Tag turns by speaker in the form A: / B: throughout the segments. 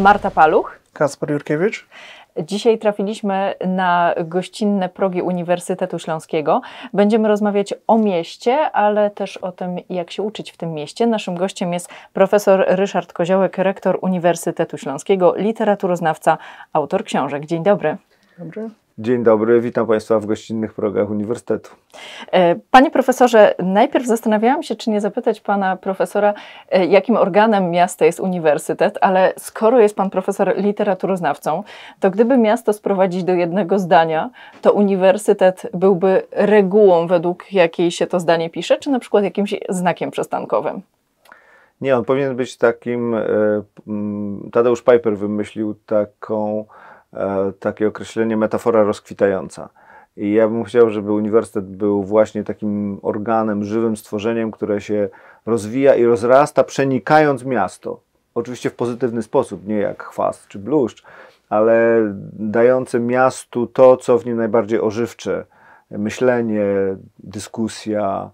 A: Marta Paluch. Kaspar Jurkiewicz. Dzisiaj trafiliśmy na gościnne progi Uniwersytetu Śląskiego. Będziemy rozmawiać o mieście, ale też o tym, jak się uczyć w tym mieście. Naszym gościem jest profesor Ryszard Koziołek, rektor Uniwersytetu Śląskiego, literaturoznawca, autor książek. Dzień dobry. Dobry. Dzień dobry, witam Państwa w gościnnych progach Uniwersytetu. E, panie profesorze, najpierw zastanawiałam się, czy nie zapytać pana profesora, e, jakim organem miasta jest uniwersytet, ale skoro jest pan profesor literaturoznawcą, to gdyby miasto sprowadzić do jednego zdania, to uniwersytet byłby regułą, według jakiej się to zdanie pisze, czy na przykład jakimś znakiem przestankowym?
B: Nie, on powinien być takim. E, Tadeusz Piper wymyślił taką E, takie określenie metafora rozkwitająca. I ja bym chciał, żeby uniwersytet był właśnie takim organem, żywym stworzeniem, które się rozwija i rozrasta, przenikając miasto. Oczywiście w pozytywny sposób, nie jak chwast czy bluszcz, ale dające miastu to, co w nim najbardziej ożywcze: myślenie, dyskusja,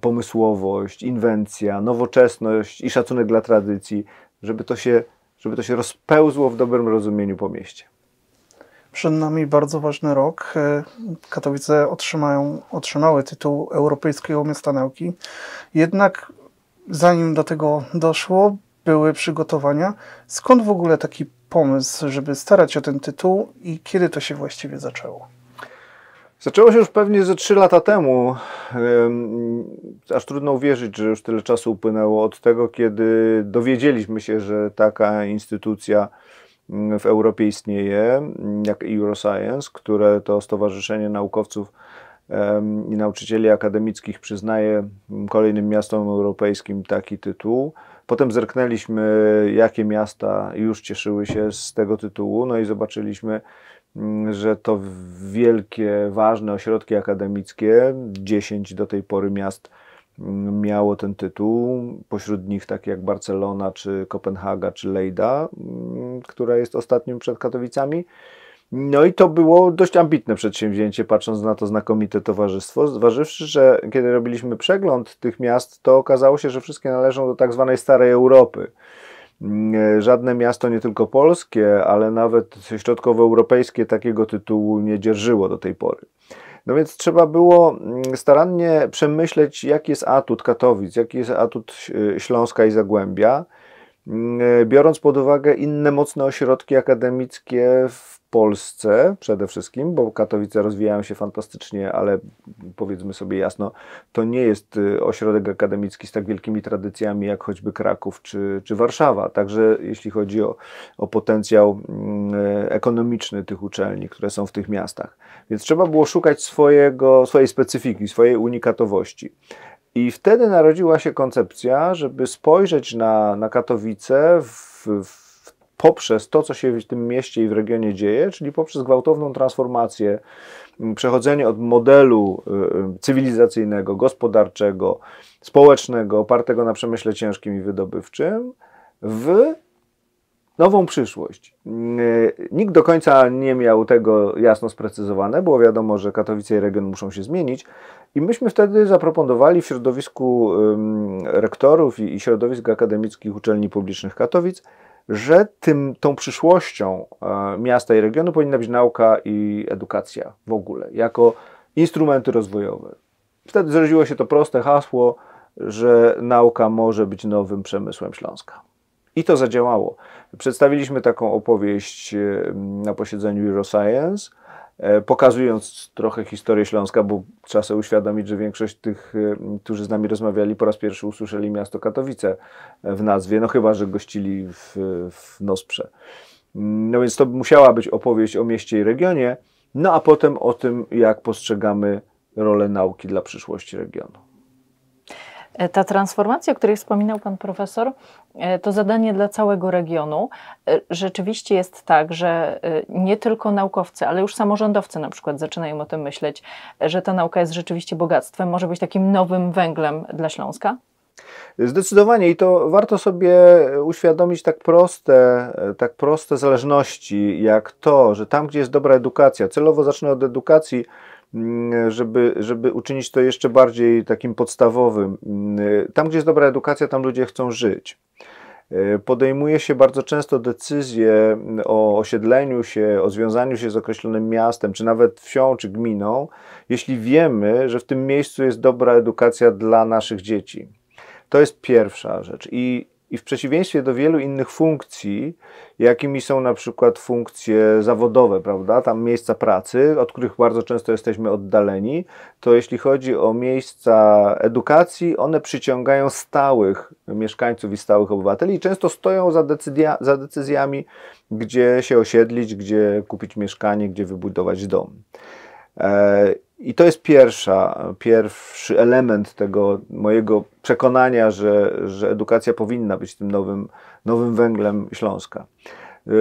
B: pomysłowość, inwencja, nowoczesność i szacunek dla tradycji, żeby to się, żeby to się rozpełzło w dobrym rozumieniu po mieście.
C: Przed nami bardzo ważny rok. E, Katowice otrzymają, otrzymały tytuł Europejskiego Miasta Nauki. Jednak zanim do tego doszło, były przygotowania. Skąd w ogóle taki pomysł, żeby starać o ten tytuł i kiedy to się właściwie zaczęło?
B: Zaczęło się już pewnie ze 3 lata temu. Aż trudno uwierzyć, że już tyle czasu upłynęło od tego, kiedy dowiedzieliśmy się, że taka instytucja w Europie istnieje, jak Euroscience, które to stowarzyszenie naukowców i nauczycieli akademickich przyznaje kolejnym miastom europejskim taki tytuł. Potem zerknęliśmy, jakie miasta już cieszyły się z tego tytułu, no i zobaczyliśmy, mm, że to wielkie, ważne ośrodki akademickie, 10 do tej pory miast, miało ten tytuł. Pośród nich takie jak Barcelona, czy Kopenhaga, czy Lejda, mm, która jest ostatnim przed Katowicami. No i to było dość ambitne przedsięwzięcie, patrząc na to znakomite towarzystwo. Zważywszy, że kiedy robiliśmy przegląd tych miast, to okazało się, że wszystkie należą do tak zwanej starej Europy. Mm, e, żadne miasto, nie tylko polskie, ale nawet środkowoeuropejskie takiego tytułu nie dzierżyło do tej pory. No więc trzeba było mm, starannie przemyśleć, jaki jest atut Katowic, jaki jest atut y, Śląska i Zagłębia, Mm, e, biorąc pod uwagę inne mocne ośrodki akademickie w Polsce przede wszystkim, bo Katowice rozwijają się fantastycznie, ale powiedzmy sobie jasno, to nie jest y, ośrodek akademicki z tak wielkimi tradycjami jak choćby Kraków czy, czy Warszawa. Także jeśli chodzi o, o potencjał mm, e, ekonomiczny tych uczelni, które są w tych miastach. Więc trzeba było szukać swojego, swojej specyfiki, swojej unikatowości. I wtedy narodziła się koncepcja, żeby spojrzeć na, na Katowice w, w poprzez to, co się w tym mieście i w regionie dzieje, czyli poprzez gwałtowną transformację, przechodzenie od modelu y, y, cywilizacyjnego, gospodarczego, społecznego, opartego na przemyśle ciężkim i wydobywczym, w nową przyszłość. Nikt do końca nie miał tego jasno sprecyzowane, bo wiadomo, że Katowice i region muszą się zmienić. I myśmy wtedy zaproponowali w środowisku rektorów i środowisk akademickich uczelni publicznych Katowic, że tym, tą przyszłością e, miasta i regionu powinna być nauka i edukacja w ogóle, jako instrumenty rozwojowe. Wtedy zrodziło się to proste hasło, że nauka może być nowym przemysłem Śląska. I to zadziałało. Przedstawiliśmy taką opowieść e, na posiedzeniu Euroscience, e, pokazując trochę historię Śląska, bo trzeba sobie uświadomić, że większość tych, e, którzy z nami rozmawiali, po raz pierwszy usłyszeli miasto Katowice w nazwie, no chyba, że gościli w, w Nosprze. Mm, no więc to musiała być opowieść o mieście i regionie, no a potem o tym, jak postrzegamy rolę nauki dla przyszłości regionu.
A: E, ta transformacja, o której wspominał pan profesor, e, to zadanie dla całego regionu. E, rzeczywiście jest tak, że nie tylko naukowcy, ale już samorządowcy na przykład zaczynają o tym myśleć, że ta nauka jest rzeczywiście bogactwem, może być takim nowym węglem dla Śląska?
B: Zdecydowanie i to warto sobie uświadomić tak proste, tak proste zależności, jak to, że tam, gdzie jest dobra edukacja, celowo zacznę od edukacji, Mm, żeby, żeby uczynić to jeszcze bardziej takim podstawowym. Mm, tam, gdzie jest dobra edukacja, tam ludzie chcą żyć. E, podejmuje się bardzo często decyzje mm, o osiedleniu się, o związaniu się z określonym miastem, czy nawet wsią, czy gminą, jeśli wiemy, że w tym miejscu jest dobra edukacja dla naszych dzieci. To jest pierwsza rzecz. I i w przeciwieństwie do wielu innych funkcji, jakimi są na przykład funkcje zawodowe, prawda, tam miejsca pracy, od których bardzo często jesteśmy oddaleni, to jeśli chodzi o miejsca edukacji, one przyciągają stałych mieszkańców i stałych obywateli i często stoją za, za decyzjami, gdzie się osiedlić, gdzie kupić mieszkanie, gdzie wybudować dom. E, i to jest pierwsza, pierwszy element tego mojego przekonania, że, że edukacja powinna być tym nowym, nowym węglem Śląska.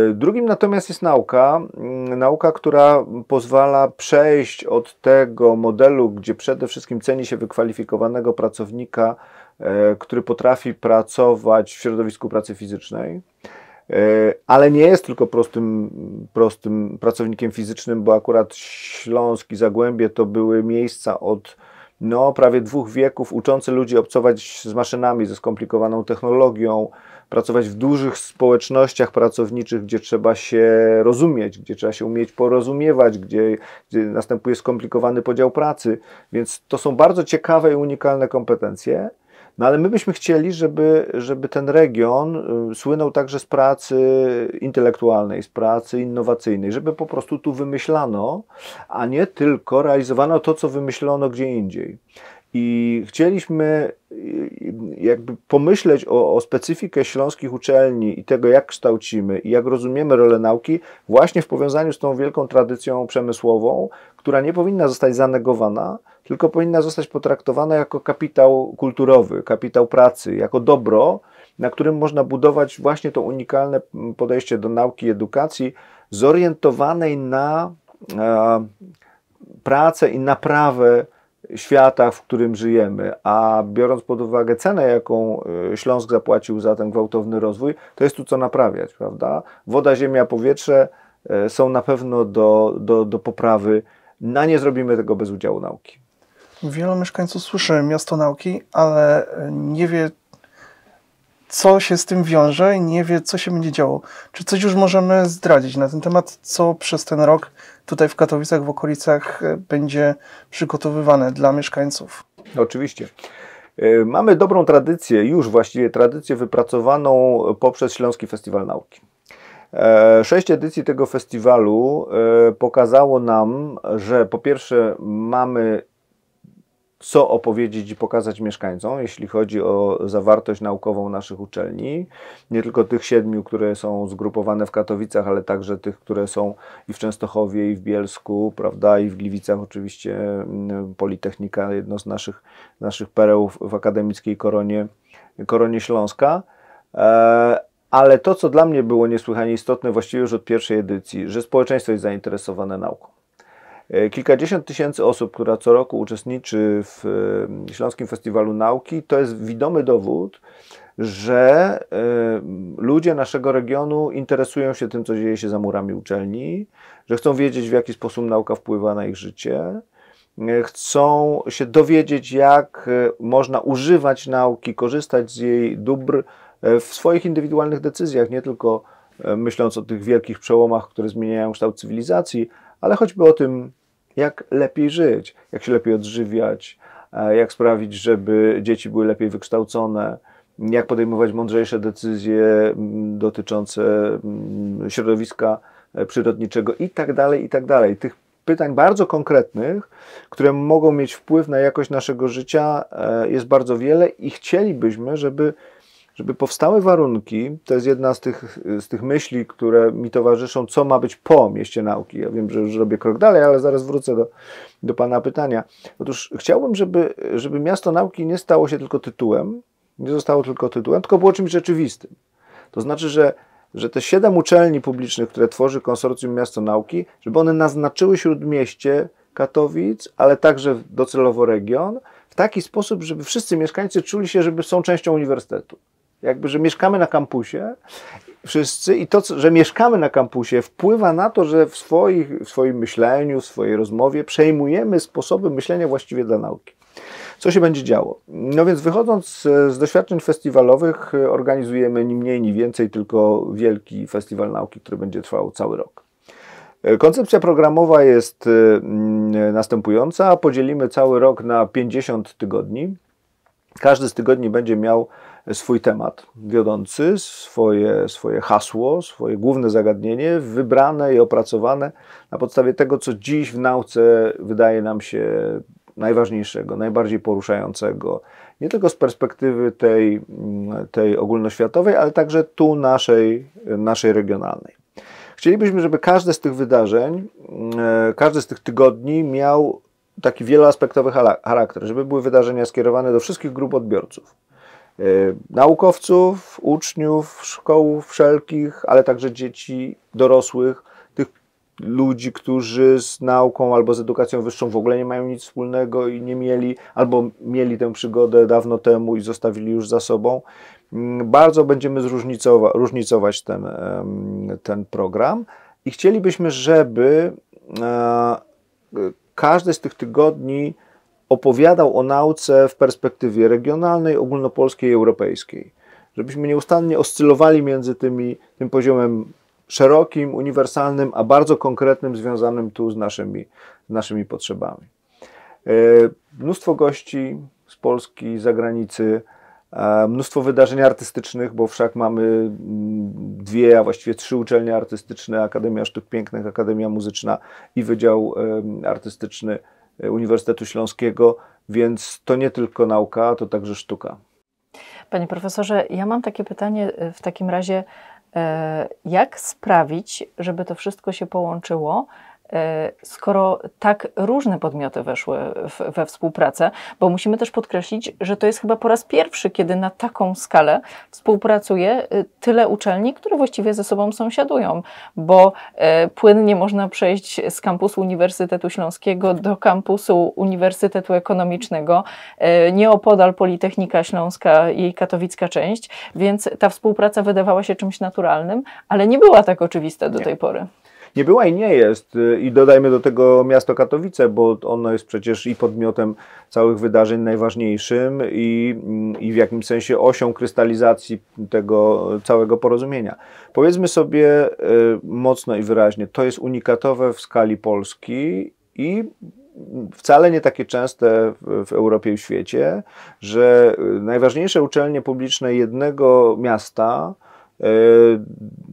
B: Y, drugim natomiast jest nauka, mm, nauka, która pozwala przejść od tego modelu, gdzie przede wszystkim ceni się wykwalifikowanego pracownika, e, który potrafi pracować w środowisku pracy fizycznej, E, ale nie jest tylko prostym, prostym pracownikiem fizycznym, bo akurat Śląsk i Zagłębie to były miejsca od no, prawie dwóch wieków uczące ludzi obcować z maszynami, ze skomplikowaną technologią, pracować w dużych społecznościach pracowniczych, gdzie trzeba się rozumieć, gdzie trzeba się umieć porozumiewać, gdzie, gdzie następuje skomplikowany podział pracy. Więc to są bardzo ciekawe i unikalne kompetencje. No ale my byśmy chcieli, żeby, żeby ten region y, słynął także z pracy intelektualnej, z pracy innowacyjnej, żeby po prostu tu wymyślano, a nie tylko realizowano to, co wymyślono gdzie indziej. I chcieliśmy y, jakby pomyśleć o, o, specyfikę śląskich uczelni i tego, jak kształcimy i jak rozumiemy rolę nauki, właśnie w powiązaniu z tą wielką tradycją przemysłową, która nie powinna zostać zanegowana, tylko powinna zostać potraktowana jako kapitał kulturowy, kapitał pracy, jako dobro, na którym można budować właśnie to unikalne podejście do nauki i edukacji, zorientowanej na e, pracę i naprawę światach, w którym żyjemy, a biorąc pod uwagę cenę, jaką e, Śląsk zapłacił za ten gwałtowny rozwój, to jest tu co naprawiać, prawda? Woda, ziemia, powietrze e, są na pewno do, do, do poprawy, na no, nie zrobimy tego bez udziału nauki.
C: Wielu mieszkańców słyszy miasto nauki, ale e, nie wie, co się z tym wiąże i nie wie, co się będzie działo. Czy coś już możemy zdradzić na ten temat, co przez ten rok tutaj w Katowicach, w okolicach e, będzie przygotowywane dla mieszkańców?
B: Oczywiście. E, mamy dobrą tradycję, już właściwie tradycję wypracowaną poprzez Śląski Festiwal Nauki. E, sześć edycji tego festiwalu pokazało nam, że po pierwsze mamy co opowiedzieć i pokazać mieszkańcom, jeśli chodzi o zawartość naukową naszych uczelni, nie tylko tych siedmiu, które są zgrupowane w Katowicach, ale także tych, które są i w Częstochowie, i w Bielsku, prawda, i w Gliwicach oczywiście mm, Politechnika, jedno z naszych, naszych pereł w akademickiej koronie, koronie Śląska. E, ale to, co dla mnie było niesłychanie istotne właściwie już od pierwszej edycji, że społeczeństwo jest zainteresowane nauką E, kilkadziesiąt tysięcy osób, która co roku uczestniczy w e, Śląskim Festiwalu Nauki, to jest widomy dowód, że e, ludzie naszego regionu interesują się tym, co dzieje się za murami uczelni, że chcą wiedzieć, w jaki sposób nauka wpływa na ich życie, chcą się dowiedzieć, jak można używać nauki, korzystać z jej dóbr w swoich indywidualnych decyzjach, nie tylko myśląc o tych wielkich przełomach, które zmieniają kształt cywilizacji, ale choćby o tym, jak lepiej żyć, jak się lepiej odżywiać, e, jak sprawić, żeby dzieci były lepiej wykształcone, jak podejmować mądrzejsze decyzje dotyczące środowiska e, przyrodniczego i tak dalej, i tak dalej. Tych pytań bardzo konkretnych, które mogą mieć wpływ na jakość naszego życia, e, jest bardzo wiele i chcielibyśmy, żeby żeby powstały warunki, to jest jedna z tych, z tych myśli, które mi towarzyszą, co ma być po mieście nauki. Ja wiem, że już robię krok dalej, ale zaraz wrócę do, do Pana pytania. Otóż chciałbym, żeby, żeby miasto nauki nie stało się tylko tytułem, nie zostało tylko tytułem, tylko było czymś rzeczywistym. To znaczy, że że te siedem uczelni publicznych, które tworzy konsorcjum Miasto Nauki, żeby one naznaczyły śródmieście Katowic, ale także docelowo region, w taki sposób, żeby wszyscy mieszkańcy czuli się, żeby są częścią uniwersytetu. Jakby, że mieszkamy na kampusie wszyscy i to, że mieszkamy na kampusie wpływa na to, że w, swoich, w swoim myśleniu, w swojej rozmowie przejmujemy sposoby myślenia właściwie dla nauki. Co się będzie działo? No więc wychodząc z doświadczeń festiwalowych, e, organizujemy ni mniej, ni więcej, tylko wielki festiwal nauki, który będzie trwał cały rok. E, koncepcja programowa jest e, mm, następująca. Podzielimy cały rok na 50 tygodni. Każdy z tygodni będzie miał swój temat wiodący, swoje, swoje hasło, swoje główne zagadnienie, wybrane i opracowane na podstawie tego, co dziś w nauce wydaje nam się najważniejszego, najbardziej poruszającego, nie tylko z perspektywy tej, tej ogólnoświatowej, ale także tu naszej, naszej regionalnej. Chcielibyśmy, żeby każde z tych wydarzeń, e, każdy z tych tygodni miał taki wieloaspektowy charakter, żeby były wydarzenia skierowane do wszystkich grup odbiorców E, naukowców, uczniów, szkół wszelkich, ale także dzieci, dorosłych, tych ludzi, którzy z nauką albo z edukacją wyższą w ogóle nie mają nic wspólnego i nie mieli, albo mieli tę przygodę dawno temu i zostawili już za sobą. Mm, bardzo będziemy zróżnicowa- różnicować ten, ten program i chcielibyśmy, żeby e, każdy z tych tygodni opowiadał o nauce w perspektywie regionalnej, ogólnopolskiej i europejskiej. Żebyśmy nieustannie oscylowali między tymi, tym poziomem szerokim, uniwersalnym, a bardzo konkretnym, związanym tu z naszymi, z naszymi potrzebami. E, mnóstwo gości z Polski, z zagranicy, e, mnóstwo wydarzeń artystycznych, bo wszak mamy mm, dwie, a właściwie trzy uczelnie artystyczne, Akademia Sztuk Pięknych, Akademia Muzyczna i Wydział Artystyczny E, Uniwersytetu Śląskiego, więc to nie tylko nauka, to także sztuka.
A: Panie profesorze, ja mam takie pytanie e, w takim razie, e, jak sprawić, żeby to wszystko się połączyło, E, skoro tak różne podmioty weszły w, we współpracę, bo musimy też podkreślić, że to jest chyba po raz pierwszy, kiedy na taką skalę współpracuje e, tyle uczelni, które właściwie ze sobą sąsiadują, bo e, płynnie można przejść z kampusu Uniwersytetu Śląskiego do kampusu Uniwersytetu Ekonomicznego, nieopodal Politechnika Śląska i jej katowicka część, więc ta współpraca wydawała się czymś naturalnym, ale nie była tak oczywista do nie. tej pory.
B: Nie była i nie jest. Y, I dodajmy do tego miasto Katowice, bo ono jest przecież i podmiotem całych wydarzeń najważniejszym i, mm, i w jakimś sensie osią krystalizacji tego całego porozumienia. Powiedzmy sobie y, mocno i wyraźnie, to jest unikatowe w skali Polski i wcale nie takie częste w Europie i w świecie, że y, najważniejsze uczelnie publiczne jednego miasta E,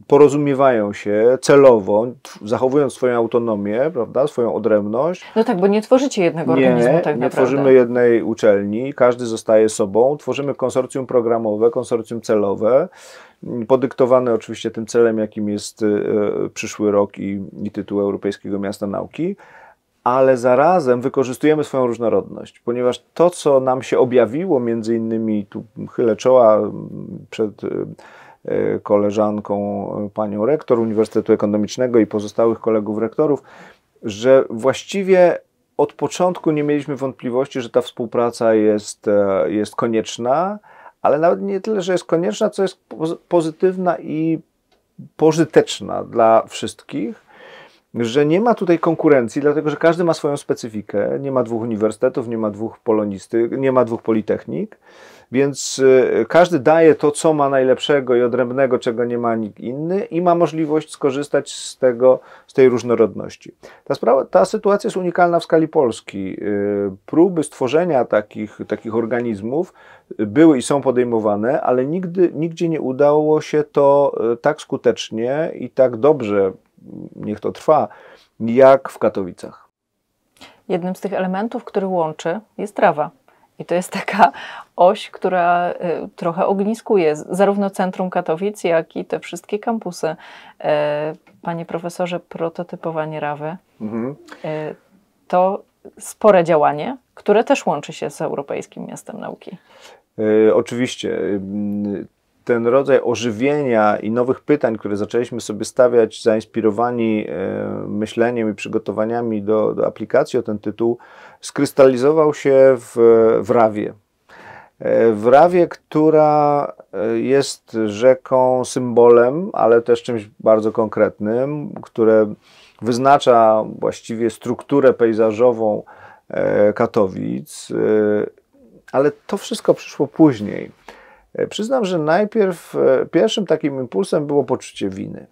B: porozumiewają się celowo, zachowując swoją autonomię, prawda, swoją odrębność.
A: No tak, bo nie tworzycie jednego nie, organizmu tak nie naprawdę. Nie tworzymy
B: jednej uczelni, każdy zostaje sobą, tworzymy konsorcjum programowe, konsorcjum celowe, podyktowane oczywiście tym celem, jakim jest e, przyszły rok i, i tytuł Europejskiego Miasta Nauki, ale zarazem wykorzystujemy swoją różnorodność, ponieważ to, co nam się objawiło, między innymi, tu chylę czoła przed e, Y, koleżanką, y, panią rektor Uniwersytetu Ekonomicznego i pozostałych kolegów rektorów, że właściwie od początku nie mieliśmy wątpliwości, że ta współpraca jest, e, jest konieczna, ale nawet nie tyle, że jest konieczna, co jest pozytywna i pożyteczna dla wszystkich że nie ma tutaj konkurencji, dlatego że każdy ma swoją specyfikę. Nie ma dwóch uniwersytetów, nie ma dwóch polonisty, nie ma dwóch politechnik, więc y, każdy daje to, co ma najlepszego i odrębnego, czego nie ma nikt inny i ma możliwość skorzystać z tego, z tej różnorodności. Ta, sprawa, ta sytuacja jest unikalna w skali Polski. Y, próby stworzenia takich, takich organizmów były i są podejmowane, ale nigdy, nigdzie nie udało się to y, tak skutecznie i tak dobrze niech to trwa, jak w Katowicach.
A: Jednym z tych elementów, który łączy, jest trawa. I to jest taka oś, która y, trochę ogniskuje zarówno centrum Katowic, jak i te wszystkie kampusy. Y, panie profesorze, prototypowanie rawy mhm. Y, to spore działanie, które też łączy się z Europejskim Miastem Nauki.
B: Oczywiście ten rodzaj ożywienia i nowych pytań, które zaczęliśmy sobie stawiać, zainspirowani e, myśleniem i przygotowaniami do, do aplikacji o ten tytuł, skrystalizował się w, w Rawie. E, w Rawie, która e, jest rzeką symbolem, ale też czymś bardzo konkretnym, które wyznacza właściwie strukturę pejzażową Katowic, ale to wszystko przyszło później. E, przyznam, że najpierw e, pierwszym takim impulsem było poczucie winy.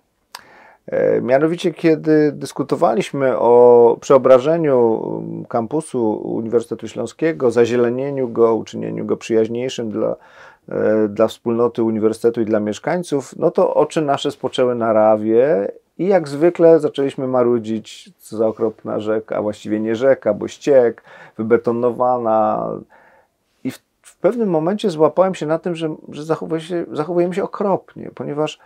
B: E, mianowicie, kiedy dyskutowaliśmy o przeobrażeniu mm, kampusu Uniwersytetu Śląskiego, zazielenieniu go, uczynieniu go przyjaźniejszym dla, dla wspólnoty uniwersytetu i dla mieszkańców, no to oczy nasze spoczęły na rawie i jak zwykle zaczęliśmy marudzić, co za okropna rzeka, a właściwie nie rzeka, bo ściek, wybetonowana, pewnym momencie złapałem się na tym, że, że zachowuje się, zachowujemy się okropnie, ponieważ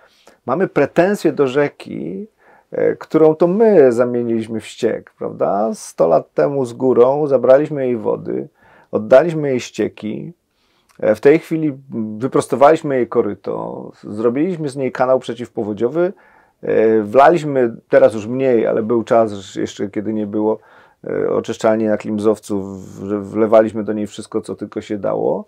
B: mamy pretensje do rzeki, e, którą to my zamieniliśmy w ściek, prawda? 100 lat temu z górą zabraliśmy jej wody, oddaliśmy jej ścieki, e, w tej chwili wyprostowaliśmy jej koryto, zrobiliśmy z niej kanał przeciwpowodziowy, e, wlaliśmy teraz już mniej, ale był czas jeszcze, kiedy nie było E, oczyszczalnię na Klimzowcu, że wlewaliśmy do niej wszystko, co tylko się dało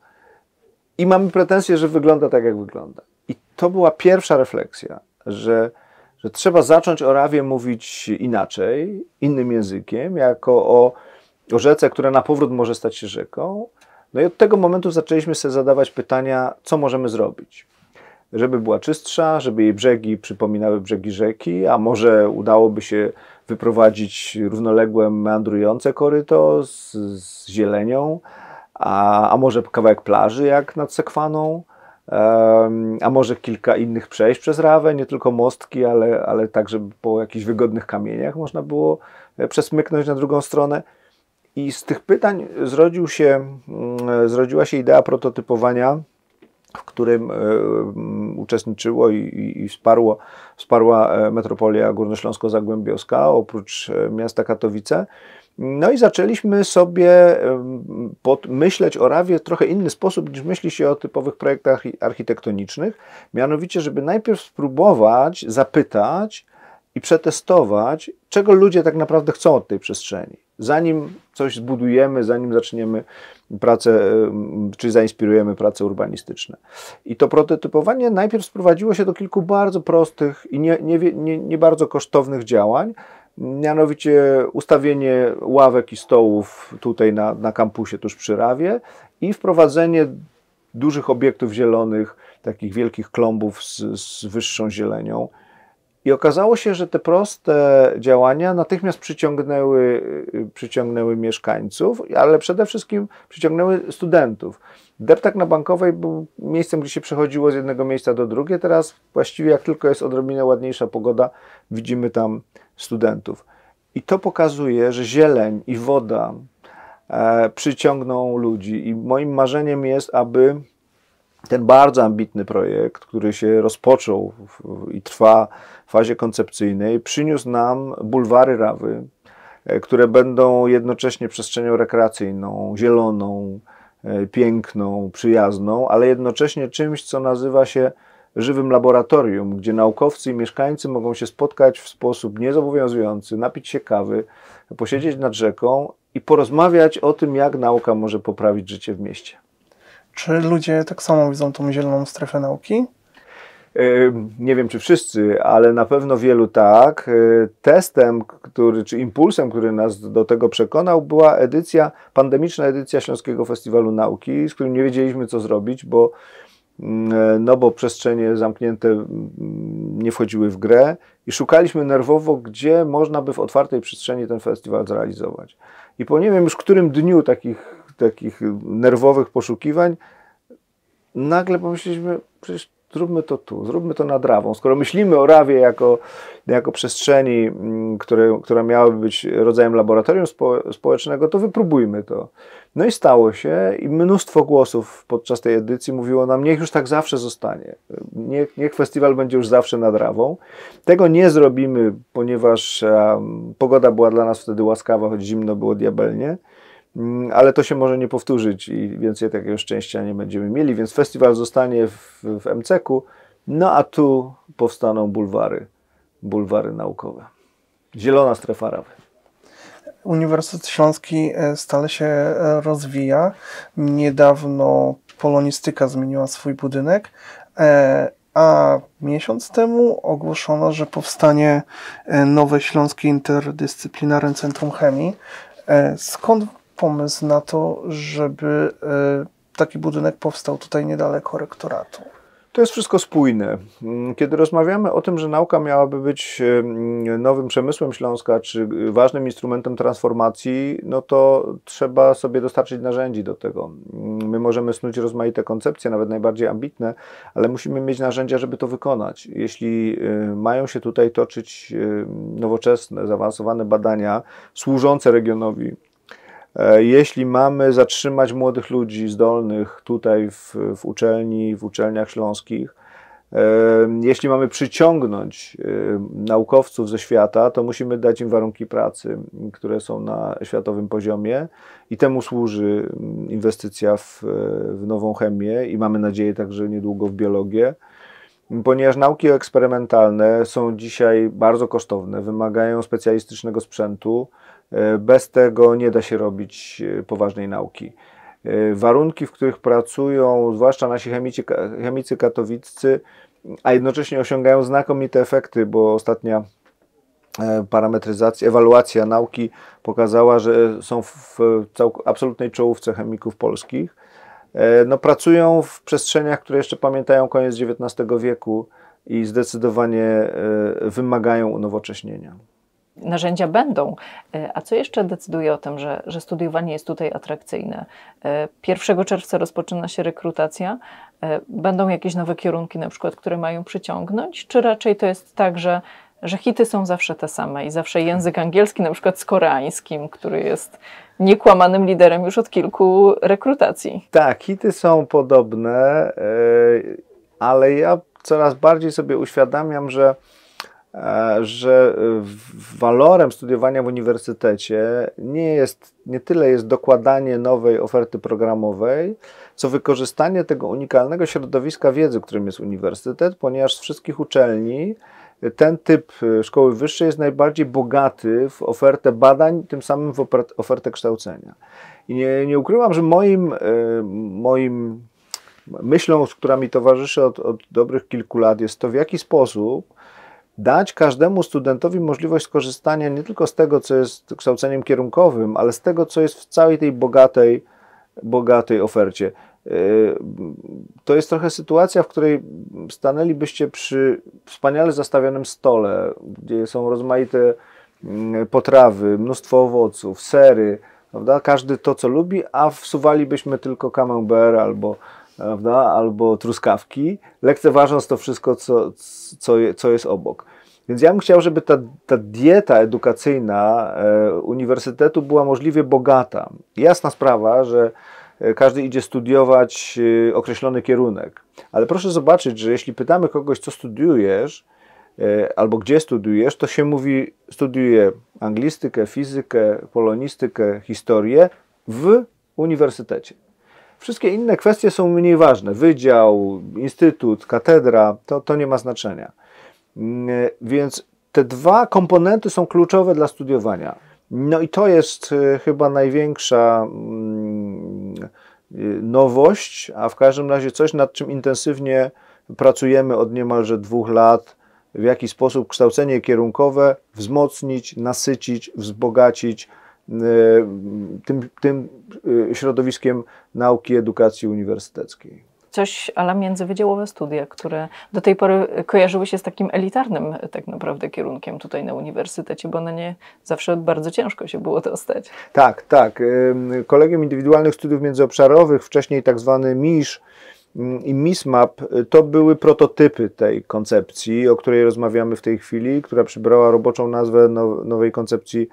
B: i mamy pretensje, że wygląda tak, jak wygląda. I to była pierwsza refleksja, że, że trzeba zacząć o Rawie mówić inaczej, innym językiem, jako o, o rzece, która na powrót może stać się rzeką. No i od tego momentu zaczęliśmy sobie zadawać pytania, co możemy zrobić żeby była czystsza, żeby jej brzegi przypominały brzegi rzeki, a może udałoby się wyprowadzić równoległe, meandrujące koryto z, z zielenią, a, a może kawałek plaży jak nad Sekwaną, a może kilka innych przejść przez Rawę, nie tylko mostki, ale, ale tak, żeby po jakichś wygodnych kamieniach można było e, przesmyknąć na drugą stronę. I z tych pytań zrodził się, mm, e, zrodziła się idea prototypowania w którym e, mm, uczestniczyło i, wsparło, wsparła e, metropolia górnośląsko-zagłębiowska, oprócz e, miasta Katowice. No i zaczęliśmy sobie podmyśleć myśleć o Rawie w trochę inny sposób niż myśli się o typowych projektach architektonicznych. Mianowicie, żeby najpierw spróbować zapytać i przetestować, czego ludzie tak naprawdę chcą od tej przestrzeni zanim coś zbudujemy, zanim zaczniemy pracę, czy zainspirujemy prace urbanistyczne. I to prototypowanie najpierw sprowadziło się do kilku bardzo prostych i nie, nie, nie, nie bardzo kosztownych działań, mianowicie ustawienie ławek i stołów tutaj na, na kampusie tuż przy Rawie i wprowadzenie dużych obiektów zielonych, takich wielkich klombów z, z wyższą zielenią. I okazało się, że te proste działania natychmiast przyciągnęły, y, przyciągnęły mieszkańców, ale przede wszystkim przyciągnęły studentów. Deptak na Bankowej był miejscem, gdzie się przechodziło z jednego miejsca do drugiego. Teraz właściwie jak tylko jest odrobinę ładniejsza pogoda, widzimy tam studentów. I to pokazuje, że zieleń i woda e, przyciągną ludzi. I moim marzeniem jest, aby ten bardzo ambitny projekt, który się rozpoczął i trwa w fazie koncepcyjnej, przyniósł nam bulwary Rawy, e, które będą jednocześnie przestrzenią rekreacyjną, zieloną, e, piękną, przyjazną, ale jednocześnie czymś, co nazywa się żywym laboratorium, gdzie naukowcy i mieszkańcy mogą się spotkać w sposób niezobowiązujący, napić się kawy, posiedzieć nad rzeką i porozmawiać o tym, jak nauka może poprawić życie w mieście.
C: Czy ludzie tak samo widzą tą zieloną strefę nauki?
B: nie wiem czy wszyscy, ale na pewno wielu tak. E, testem, który, czy impulsem, który nas do tego przekonał, była edycja, pandemiczna edycja Śląskiego Festiwalu Nauki, z którym nie wiedzieliśmy co zrobić, bo, mm, e, no bo przestrzenie zamknięte mm, nie wchodziły w grę i szukaliśmy nerwowo, gdzie można by w otwartej przestrzeni ten festiwal zrealizować. I po nie wiem już którym dniu takich takich nerwowych poszukiwań, nagle pomyśleliśmy, przecież zróbmy to tu, zróbmy to nad Rawą. Skoro myślimy o Rawie jako, jako przestrzeni, mm, które, która miałaby być rodzajem laboratorium spo, społecznego, to wypróbujmy to. No i stało się i mnóstwo głosów podczas tej edycji mówiło nam, niech już tak zawsze zostanie. Niech, niech festiwal będzie już zawsze nad Rawą. Tego nie zrobimy, ponieważ pogoda była dla nas wtedy łaskawa, choć zimno było diabelnie. Mm, ale to się może nie powtórzyć i więcej takiego szczęścia nie będziemy mieli, więc festiwal zostanie w, w MCK-u, no a tu powstaną bulwary, bulwary naukowe. Zielona strefa Rawy.
C: Uniwersytet Śląski e, stale się e, rozwija. Niedawno Polonistyka zmieniła swój budynek, e, a miesiąc temu ogłoszono, że powstanie nowe Śląskie Interdyscyplinarne Centrum Chemii. Skąd pomysł na to, żeby e, taki budynek powstał tutaj niedaleko rektoratu? To jest wszystko spójne. Mm, kiedy rozmawiamy o tym, że nauka
B: miałaby być e, mm, nowym przemysłem Śląska, czy e, ważnym instrumentem transformacji, no to trzeba sobie dostarczyć narzędzi do tego. Mm, my możemy snuć rozmaite koncepcje, nawet najbardziej ambitne, ale musimy mieć narzędzia, żeby to wykonać. Jeśli mają się tutaj toczyć nowoczesne, zaawansowane badania służące regionowi, E, jeśli mamy zatrzymać młodych ludzi zdolnych tutaj w, w uczelni, w uczelniach śląskich, e, jeśli mamy przyciągnąć e, naukowców ze świata, to musimy dać im warunki pracy, które są na światowym poziomie i temu służy mm, inwestycja w, w nową chemię i mamy nadzieję także niedługo w biologię, mm, ponieważ nauki eksperymentalne są dzisiaj bardzo kosztowne, wymagają specjalistycznego sprzętu E, bez tego nie da się robić e, poważnej nauki. E, warunki, w których pracują, zwłaszcza nasi chemicy, chemicy katowiccy, a jednocześnie osiągają znakomite efekty, bo ostatnia parametryzacja, ewaluacja nauki pokazała, że są w absolutnej czołówce chemików polskich. No, pracują w przestrzeniach, które jeszcze pamiętają koniec XIX wieku i zdecydowanie wymagają unowocześnienia
A: narzędzia będą. E, a co jeszcze decyduje o tym, że, że studiowanie jest tutaj atrakcyjne? 1 e, czerwca rozpoczyna się rekrutacja. E, będą jakieś nowe kierunki, na przykład, które mają przyciągnąć? Czy raczej to jest tak, że że hity są zawsze te same i zawsze język angielski, na przykład z koreańskim, który jest niekłamanym liderem już od kilku rekrutacji.
B: Tak, hity są podobne, ale ja coraz bardziej sobie uświadamiam, że E, że e, walorem studiowania w uniwersytecie nie jest nie tyle jest dokładanie nowej oferty programowej, co wykorzystanie tego unikalnego środowiska wiedzy, którym jest uniwersytet, ponieważ z wszystkich uczelni ten typ e, szkoły wyższej jest najbardziej bogaty w ofertę badań, tym samym w ofertę kształcenia. I nie, nie ukrywam, że moim, moim myślą, która mi towarzyszy od, od dobrych kilku lat, jest to, w jaki sposób dać każdemu studentowi możliwość skorzystania nie tylko z tego, co jest kształceniem kierunkowym, ale z tego, co jest w całej tej bogatej, bogatej ofercie. Yy, to jest trochę sytuacja, w której stanęlibyście przy wspaniale zastawionym stole, gdzie są rozmaite mm, potrawy, mnóstwo owoców, sery, prawda? każdy to, co lubi, a wsuwalibyśmy tylko camembert albo, prawda, albo truskawki, lekceważąc to wszystko, co, co, co jest obok. Więc ja bym chciał, żeby ta, ta dieta edukacyjna e, uniwersytetu była możliwie bogata. Jasna sprawa, że e, każdy idzie studiować e, określony kierunek, ale proszę zobaczyć, że jeśli pytamy kogoś, co studiujesz, albo gdzie studiujesz, to się mówi, studiuję anglistykę, fizykę, polonistykę, historię w uniwersytecie. Wszystkie inne kwestie są mniej ważne. Wydział, instytut, katedra, to, to nie ma znaczenia. Mm, więc te dwa komponenty są kluczowe dla studiowania. No i to jest e, chyba największa mm, e, nowość, a w każdym razie coś, nad czym intensywnie pracujemy od niemalże dwóch lat, w jaki sposób kształcenie kierunkowe wzmocnić, nasycić, wzbogacić, Y, tym, tym y, środowiskiem nauki i edukacji uniwersyteckiej
A: coś ale międzywydziałowe studia, które do tej pory kojarzyły się z takim elitarnym tak naprawdę kierunkiem tutaj na uniwersytecie, bo na nie zawsze bardzo ciężko się było dostać.
B: Tak, tak. Y, Kolegium Indywidualnych Studiów Międzyobszarowych, wcześniej tak zwany MISZ, i MISMAP to były prototypy tej koncepcji, o której rozmawiamy w tej chwili, która przybrała roboczą nazwę nowej koncepcji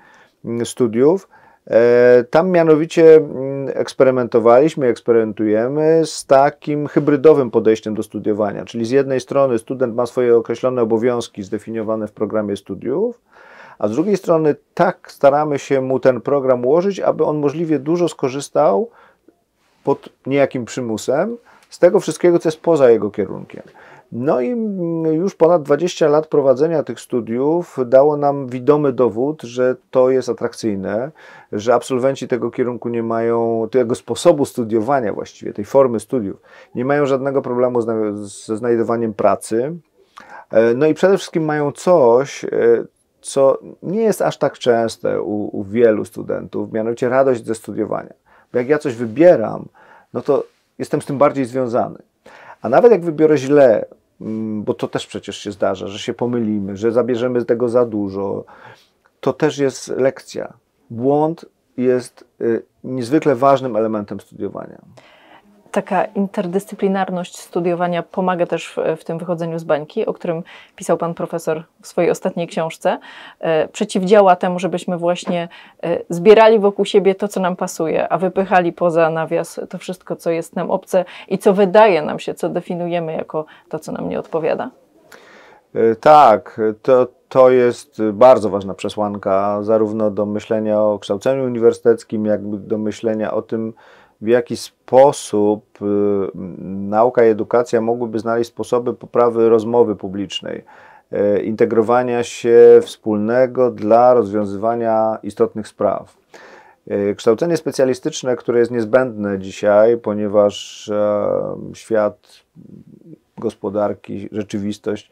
B: Mm, studiów. E, tam mianowicie mm, eksperymentowaliśmy, eksperymentujemy z takim hybrydowym podejściem do studiowania, czyli z jednej strony student ma swoje określone obowiązki zdefiniowane w programie studiów, a z drugiej strony tak staramy się mu ten program ułożyć, aby on możliwie dużo skorzystał pod niejakim przymusem z tego wszystkiego, co jest poza jego kierunkiem. No i już ponad 20 lat prowadzenia tych studiów dało nam widomy dowód, że to jest atrakcyjne, że absolwenci tego kierunku nie mają, tego sposobu studiowania właściwie, tej formy studiów, nie mają żadnego problemu ze znajdowaniem pracy. E, no i przede wszystkim mają coś, e, co nie jest aż tak częste u, u wielu studentów, mianowicie radość ze studiowania. Bo jak ja coś wybieram, no to jestem z tym bardziej związany. A nawet jak wybiorę źle, mm, bo to też przecież się zdarza, że się pomylimy, że zabierzemy z tego za dużo, to też jest lekcja. Błąd jest y, niezwykle ważnym elementem studiowania
A: taka interdyscyplinarność studiowania pomaga też w, w, tym wychodzeniu z bańki, o którym pisał pan profesor w swojej ostatniej książce. E, przeciwdziała temu, żebyśmy właśnie e, zbierali wokół siebie to, co nam pasuje, a wypychali poza nawias to wszystko, co jest nam obce i co wydaje nam się, co definiujemy jako to, co nam nie odpowiada.
B: E, tak, to, to jest bardzo ważna przesłanka, zarówno do myślenia o kształceniu uniwersyteckim, jak i do myślenia o tym, w jaki sposób y, nauka i edukacja mogłyby znaleźć sposoby poprawy rozmowy publicznej, e, integrowania się wspólnego dla rozwiązywania istotnych spraw. E, kształcenie specjalistyczne, które jest niezbędne dzisiaj, ponieważ e, świat gospodarki, rzeczywistość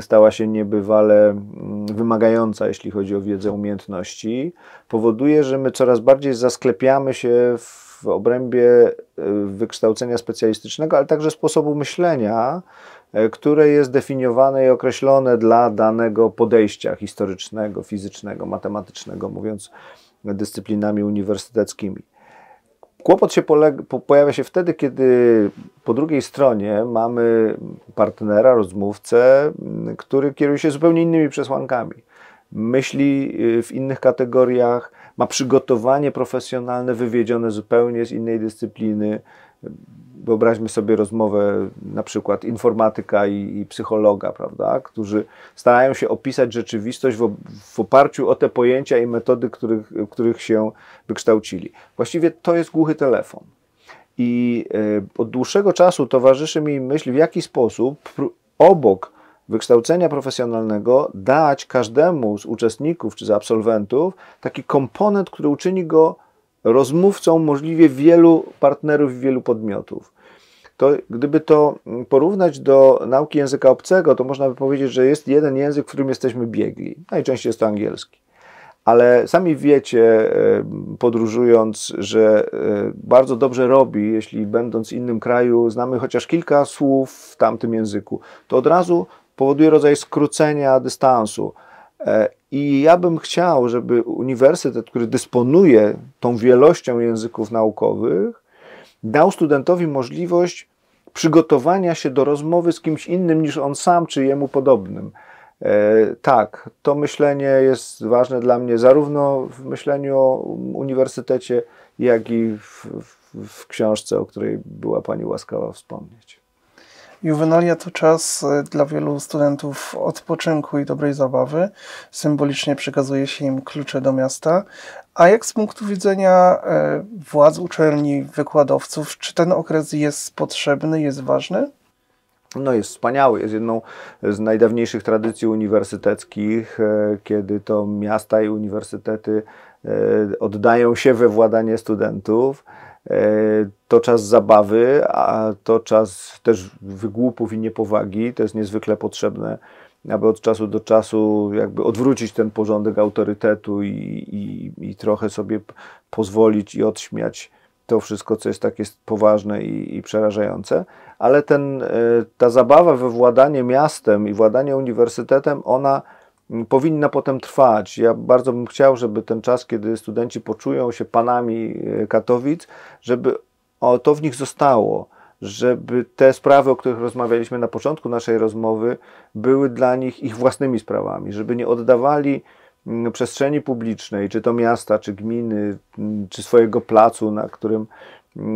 B: stała się niebywale mm, wymagająca, jeśli chodzi o wiedzę, umiejętności, powoduje, że my coraz bardziej zasklepiamy się w w obrębie e, wykształcenia specjalistycznego, ale także sposobu myślenia, e, które jest definiowane i określone dla danego podejścia historycznego, fizycznego, matematycznego, mówiąc dyscyplinami uniwersyteckimi. Kłopot się pojawia się wtedy, kiedy po drugiej stronie mamy partnera, rozmówcę, który kieruje się zupełnie innymi przesłankami. Myśli y, w innych kategoriach, ma przygotowanie profesjonalne wywiedzione zupełnie z innej dyscypliny. Wyobraźmy sobie rozmowę na przykład informatyka i, i psychologa, prawda, którzy starają się opisać rzeczywistość w, w oparciu o te pojęcia i metody, których, których się wykształcili. Właściwie to jest głuchy telefon. I e, od dłuższego czasu towarzyszy mi myśl, w jaki sposób obok wykształcenia profesjonalnego dać każdemu z uczestników czy z absolwentów taki komponent, który uczyni go rozmówcą możliwie wielu partnerów, wielu podmiotów. To gdyby to mm, porównać do nauki języka obcego, to można by powiedzieć, że jest jeden język, w którym jesteśmy biegli. Najczęściej jest to angielski. Ale sami wiecie, podróżując, że e, bardzo dobrze robi, jeśli będąc w innym kraju, znamy chociaż kilka słów w tamtym języku. To od razu powoduje rodzaj skrócenia dystansu. E, I ja bym chciał, żeby uniwersytet, który dysponuje tą wielością języków naukowych, dał studentowi możliwość przygotowania się do rozmowy z kimś innym niż on sam czy jemu podobnym. E, tak, to myślenie jest ważne dla mnie zarówno w myśleniu o uniwersytecie, jak i w, w, w książce, o której była Pani łaskawa wspomnieć.
C: Juwenalia to czas e, dla wielu studentów odpoczynku i dobrej zabawy. Symbolicznie przekazuje się im klucze do miasta. A jak z punktu widzenia e, władz uczelni, wykładowców, czy ten okres jest potrzebny, jest ważny?
B: no jest wspaniały, jest jedną z najdawniejszych tradycji uniwersyteckich, e, kiedy to miasta i uniwersytety oddają się we władanie studentów. E, to czas zabawy, a to czas też wygłupów i niepowagi. To jest niezwykle potrzebne, aby od czasu do czasu jakby odwrócić ten porządek autorytetu i, i, i trochę sobie pozwolić i odśmiać to wszystko, co jest takie poważne i, i przerażające. Ale ten, e, ta zabawa we władanie miastem i władanie uniwersytetem, ona powinna potem trwać. Ja bardzo bym chciał, żeby ten czas, kiedy studenci poczują się panami e, Katowic, żeby to w nich zostało, żeby te sprawy, o których rozmawialiśmy na początku naszej rozmowy, były dla nich ich własnymi sprawami, żeby nie oddawali przestrzeni publicznej, czy to miasta, czy gminy, czy swojego placu, na którym,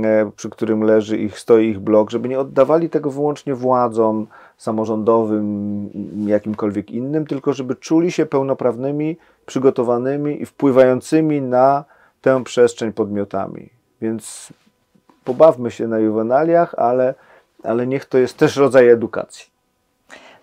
B: e, przy którym leży ich, stoi ich blok, żeby nie oddawali tego wyłącznie władzom, samorządowym, jakimkolwiek innym, tylko żeby czuli się pełnoprawnymi, przygotowanymi i wpływającymi na tę przestrzeń podmiotami. Więc pobawmy się na juwenaliach, ale, ale niech to jest też rodzaj edukacji.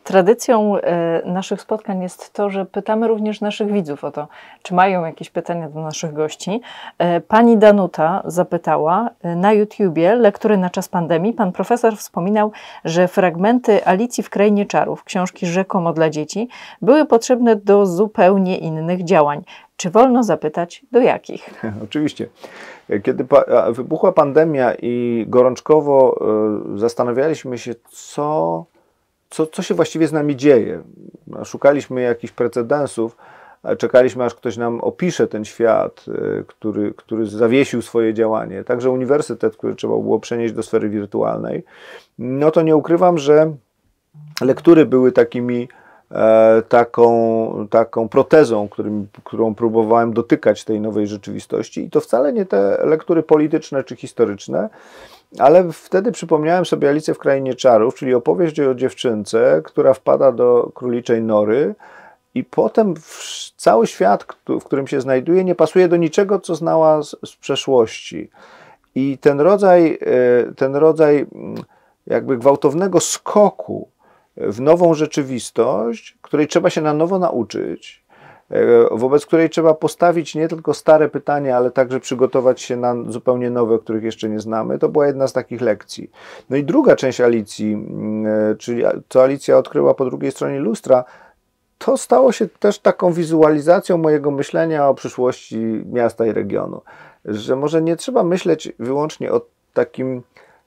A: Tradycją y, naszych spotkań jest to, że pytamy również naszych widzów o to, czy mają jakieś pytania do naszych gości. E, pani Danuta zapytała y, na YouTubie lektury na czas pandemii. Pan profesor wspominał, że fragmenty Alicji w Krainie Czarów, książki rzekomo dla dzieci, były potrzebne do zupełnie innych działań. Czy wolno zapytać, do jakich?
B: Oczywiście. Kiedy wybuchła pandemia i gorączkowo y, zastanawialiśmy się, co co, co się właściwie z nami dzieje. Szukaliśmy jakichś precedensów, czekaliśmy aż ktoś nam opisze ten świat, e, który, który zawiesił swoje działanie. Także uniwersytet, który trzeba było przenieść do sfery wirtualnej. No to nie ukrywam, że lektury były takimi e, taką, taką protezą, którym, którą próbowałem dotykać tej nowej rzeczywistości. I to wcale nie te lektury polityczne czy historyczne, ale wtedy przypomniałem sobie Alicję w Krainie Czarów, czyli opowieść o dziewczynce, która wpada do króliczej nory i potem cały świat, w którym się znajduje, nie pasuje do niczego, co znała z, z przeszłości. I ten rodzaj, e, ten rodzaj mm, jakby gwałtownego skoku w nową rzeczywistość, której trzeba się na nowo nauczyć, E, wobec której trzeba postawić nie tylko stare pytania, ale także przygotować się na zupełnie nowe, których jeszcze nie znamy. To była jedna z takich lekcji. No i druga część Alicji, mm, e, czyli co Alicja odkryła po drugiej stronie lustra, to stało się też taką wizualizacją mojego myślenia o przyszłości miasta i regionu. Że może nie trzeba myśleć wyłącznie o takim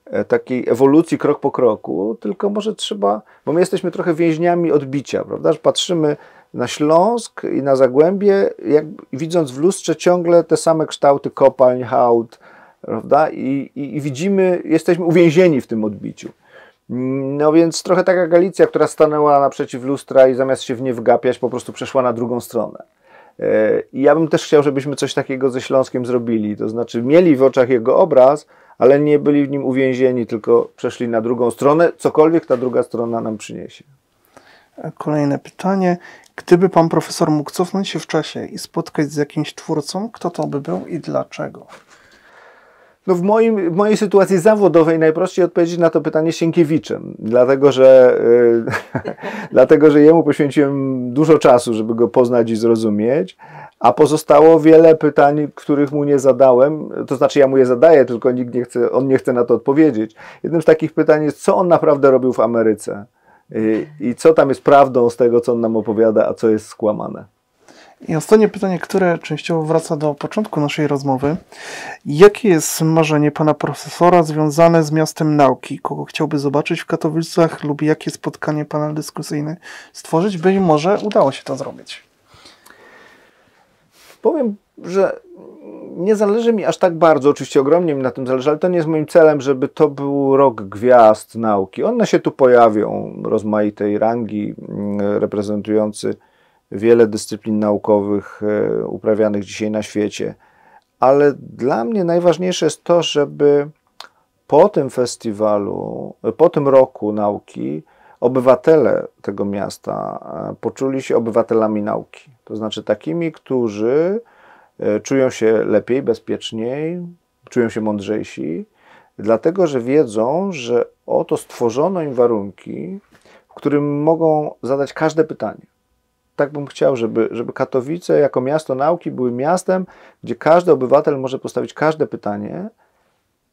B: e, takiej ewolucji krok po kroku, tylko może trzeba, bo my jesteśmy trochę więźniami odbicia, prawda? Że patrzymy na Śląsk i na Zagłębie, jak, widząc w lustrze ciągle te same kształty kopalń, hałd, prawda? I, i, I, widzimy, jesteśmy uwięzieni w tym odbiciu. No więc trochę taka Galicja, która stanęła naprzeciw lustra i zamiast się w nie wgapiać, po prostu przeszła na drugą stronę. E, I ja bym też chciał, żebyśmy coś takiego ze Śląskiem zrobili. To znaczy, mieli w oczach jego obraz, ale nie byli w nim uwięzieni, tylko przeszli na drugą stronę, cokolwiek ta druga strona nam przyniesie.
C: Kolejne pytanie. Gdyby pan profesor mógł cofnąć się w czasie i spotkać z jakimś twórcą, kto to by był i dlaczego?
B: No w, moim, w mojej sytuacji zawodowej najprościej odpowiedzieć na to pytanie Sienkiewiczem, dlatego że, y, dlatego, że jemu poświęciłem dużo czasu, żeby go poznać i zrozumieć, a pozostało wiele pytań, których mu nie zadałem, to znaczy ja mu je zadaję, tylko nikt nie chce, on nie chce na to odpowiedzieć. Jednym z takich pytań jest, co on naprawdę robił w Ameryce? i co tam jest prawdą z tego, co on nam opowiada, a co jest skłamane.
C: I ostatnie pytanie, które częściowo wraca do początku naszej rozmowy. Jakie jest marzenie pana profesora związane z miastem nauki? Kogo chciałby zobaczyć w Katowicach lub jakie spotkanie panel dyskusyjny stworzyć? Być może udało się to zrobić. Powiem, że nie zależy
B: mi aż tak bardzo, oczywiście ogromnie mi na tym zależy, ale to nie jest moim celem, żeby to był rok gwiazd nauki. One się tu pojawią, rozmaitej rangi, mm, reprezentujący wiele dyscyplin naukowych e, uprawianych dzisiaj na świecie. Ale dla mnie najważniejsze jest to, żeby po tym festiwalu, e, po tym roku nauki, obywatele tego miasta e, poczuli się obywatelami nauki. To znaczy takimi, którzy E, czują się lepiej, bezpieczniej, czują się mądrzejsi, dlatego że wiedzą, że oto stworzono im warunki, w którym mogą zadać każde pytanie. Tak bym chciał, żeby, żeby Katowice jako miasto nauki były miastem, gdzie każdy obywatel może postawić każde pytanie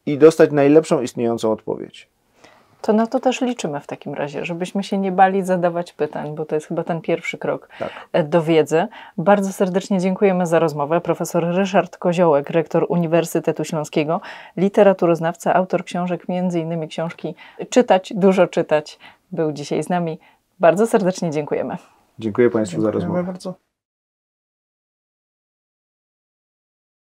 B: i dostać najlepszą istniejącą odpowiedź.
A: To na to też liczymy w takim razie, żebyśmy się nie bali zadawać pytań, bo to jest chyba ten pierwszy krok tak. E, do wiedzy. Bardzo serdecznie dziękujemy za rozmowę. Profesor Ryszard Koziołek, rektor Uniwersytetu Śląskiego, literaturoznawca, autor książek, między innymi książki Czytać, dużo czytać, był dzisiaj z nami. Bardzo serdecznie dziękujemy.
B: Dziękuję Państwu dziękujemy za rozmowę.
A: Bardzo.